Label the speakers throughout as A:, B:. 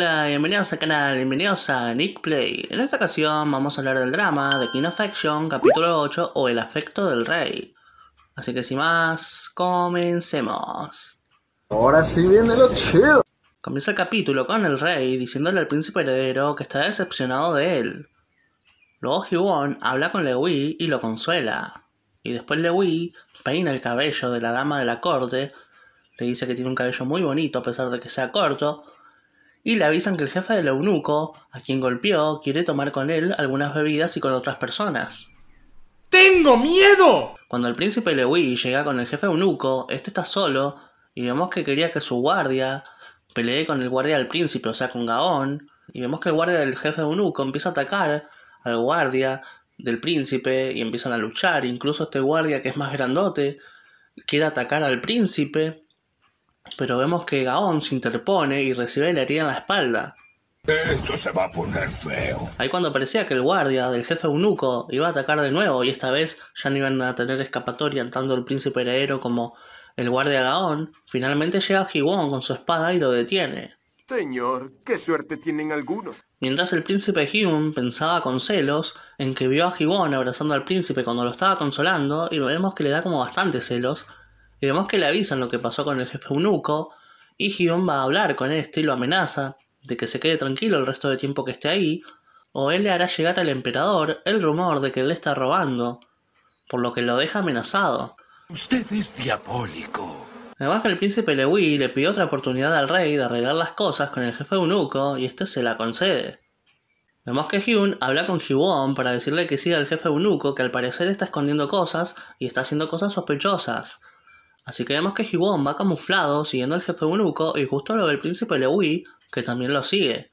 A: Hola, bienvenidos al canal, bienvenidos a Nick Play. En esta ocasión vamos a hablar del drama de King of Action, capítulo 8 o El afecto del rey. Así que sin más, comencemos. Ahora sí viene lo chido. Comienza el capítulo con el rey diciéndole al príncipe heredero que está decepcionado de él. Luego He-Won habla con Lewi y lo consuela. Y después Lewi peina el cabello de la dama de la corte, le dice que tiene un cabello muy bonito a pesar de que sea corto, y le avisan que el jefe del eunuco, a quien golpeó, quiere tomar con él algunas bebidas y con otras personas. ¡Tengo miedo! Cuando el príncipe Lewi llega con el jefe eunuco, este está solo y vemos que quería que su guardia pelee con el guardia del príncipe, o sea, con Gaón, y vemos que el guardia del jefe eunuco empieza a atacar al guardia del príncipe y empiezan a luchar, incluso este guardia que es más grandote quiere atacar al príncipe pero vemos que Gaon se interpone y recibe la herida en la espalda. Esto se va a poner feo. Ahí cuando parecía que el guardia del jefe eunuco iba a atacar de nuevo y esta vez ya no iban a tener escapatoria tanto el príncipe heredero como el guardia Gaon... finalmente llega He-Won con su espada y lo detiene. Señor, qué suerte tienen algunos. Mientras el príncipe Hyun pensaba con celos en que vio a He-Won abrazando al príncipe cuando lo estaba consolando y vemos que le da como bastante celos y vemos que le avisan lo que pasó con el jefe eunuco. Y Hyun va a hablar con este y lo amenaza de que se quede tranquilo el resto de tiempo que esté ahí. O él le hará llegar al emperador el rumor de que él le está robando. Por lo que lo deja amenazado. Usted es diabólico. Vemos que el príncipe Lewi le pide otra oportunidad al rey de arreglar las cosas con el jefe eunuco y este se la concede. Vemos que Hyun habla con Hyun para decirle que siga al jefe eunuco que al parecer está escondiendo cosas y está haciendo cosas sospechosas. Así que vemos que Hee-Won va camuflado siguiendo al jefe eunuco y justo lo ve el príncipe Lewi, que también lo sigue.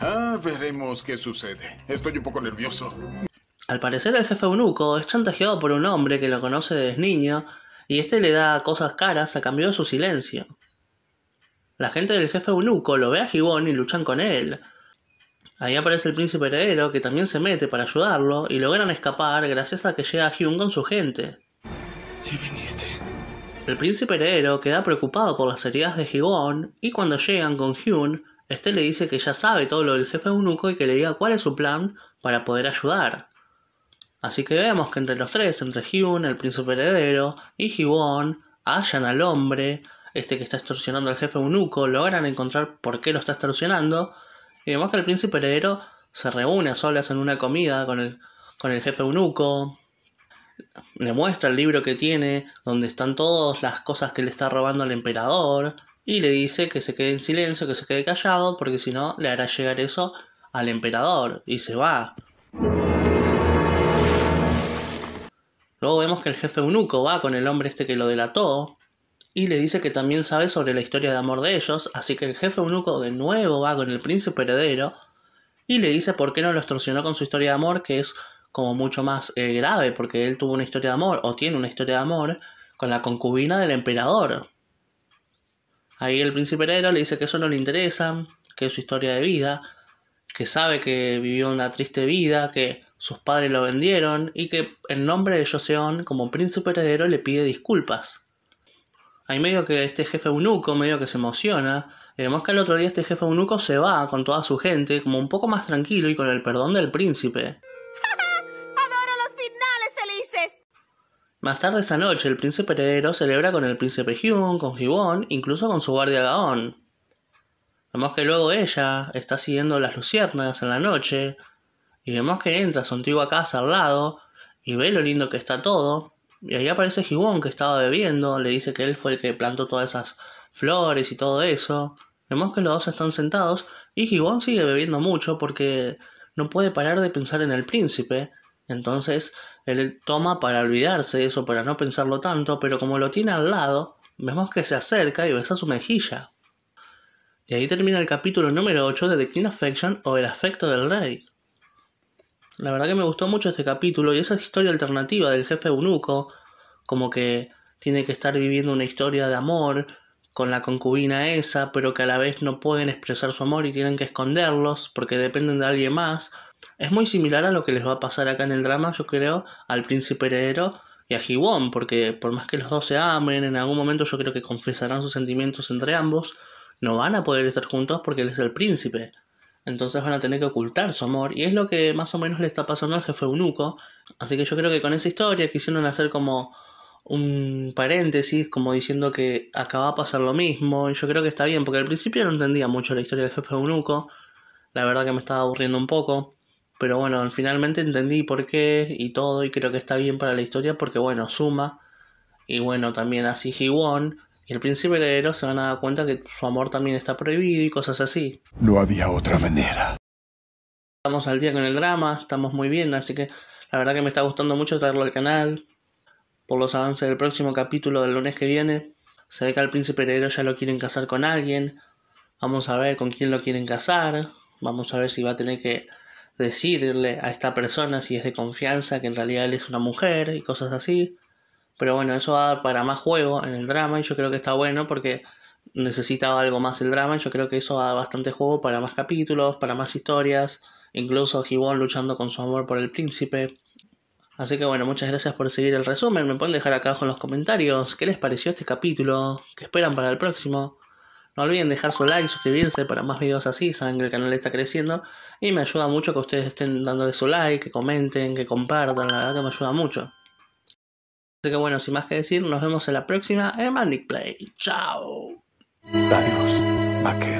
A: Ah, veremos qué sucede. Estoy un poco nervioso. Al parecer el jefe eunuco es chantajeado por un hombre que lo conoce desde niño y este le da cosas caras a cambio de su silencio. La gente del jefe eunuco lo ve a Hee-Won y luchan con él. Ahí aparece el príncipe heredero que también se mete para ayudarlo y logran escapar gracias a que llega Hyun con su gente. El príncipe heredero queda preocupado por las heridas de He-Won y cuando llegan con Hyun, este le dice que ya sabe todo lo del jefe eunuco y que le diga cuál es su plan para poder ayudar. Así que vemos que entre los tres, entre Hyun, el príncipe heredero, y He-Won, hallan al hombre, este que está extorsionando al jefe eunuco, logran encontrar por qué lo está extorsionando, y vemos que el príncipe heredero se reúne a solas en una comida con el, con el jefe eunuco, le muestra el libro que tiene, donde están todas las cosas que le está robando al emperador, y le dice que se quede en silencio, que se quede callado, porque si no le hará llegar eso al emperador, y se va. Luego vemos que el jefe eunuco va con el hombre este que lo delató, y le dice que también sabe sobre la historia de amor de ellos, así que el jefe eunuco de nuevo va con el príncipe heredero, y le dice por qué no lo extorsionó con su historia de amor, que es como mucho más eh, grave, porque él tuvo una historia de amor, o tiene una historia de amor, con la concubina del emperador. Ahí el príncipe heredero le dice que eso no le interesa, que es su historia de vida, que sabe que vivió una triste vida, que sus padres lo vendieron y que en nombre de Joseon, como príncipe heredero, le pide disculpas. Hay medio que este jefe eunuco medio que se emociona. vemos que al otro día este jefe eunuco se va con toda su gente, como un poco más tranquilo y con el perdón del príncipe. Más tarde esa noche, el príncipe heredero celebra con el príncipe Hyun, con gibón incluso con su guardia Gaon. Vemos que luego ella está siguiendo las luciernas en la noche, y vemos que entra a su antigua casa al lado, y ve lo lindo que está todo, y ahí aparece gibón que estaba bebiendo, le dice que él fue el que plantó todas esas flores y todo eso. Vemos que los dos están sentados y gibón sigue bebiendo mucho porque no puede parar de pensar en el príncipe entonces él toma para olvidarse eso, para no pensarlo tanto, pero como lo tiene al lado, vemos que se acerca y besa su mejilla. Y ahí termina el capítulo número 8 de The King Affection o El afecto del rey. La verdad que me gustó mucho este capítulo y esa historia alternativa del jefe eunuco, como que tiene que estar viviendo una historia de amor con la concubina esa, pero que a la vez no pueden expresar su amor y tienen que esconderlos porque dependen de alguien más, es muy similar a lo que les va a pasar acá en el drama, yo creo, al príncipe heredero y a He-Won. porque por más que los dos se amen, en algún momento yo creo que confesarán sus sentimientos entre ambos, no van a poder estar juntos porque él es el príncipe. Entonces van a tener que ocultar su amor, y es lo que más o menos le está pasando al jefe Eunuco. Así que yo creo que con esa historia quisieron hacer como un paréntesis, como diciendo que acaba a pasar lo mismo, y yo creo que está bien, porque al principio no entendía mucho la historia del jefe Eunuco. La verdad que me estaba aburriendo un poco. Pero bueno, finalmente entendí por qué y todo y creo que está bien para la historia porque bueno, suma y bueno, también así He-Won. y el príncipe heredero se van a dar cuenta que su amor también está prohibido y cosas así. No había otra manera. Estamos al día con el drama, estamos muy bien, así que la verdad que me está gustando mucho traerlo al canal por los avances del próximo capítulo del lunes que viene. Se ve que al príncipe heredero ya lo quieren casar con alguien. Vamos a ver con quién lo quieren casar. Vamos a ver si va a tener que decirle a esta persona si es de confianza que en realidad él es una mujer y cosas así. Pero bueno, eso va a dar para más juego en el drama y yo creo que está bueno porque necesitaba algo más el drama yo creo que eso va a dar bastante juego para más capítulos, para más historias, incluso Gibbon luchando con su amor por el príncipe. Así que bueno, muchas gracias por seguir el resumen. Me pueden dejar acá abajo en los comentarios qué les pareció este capítulo, qué esperan para el próximo. No olviden dejar su like, suscribirse para más videos así, saben que el canal está creciendo y me ayuda mucho que ustedes estén dándole su like, que comenten, que compartan, la verdad que me ayuda mucho. Así que bueno, sin más que decir, nos vemos en la próxima en Manic Play. ¡Chao! Adiós,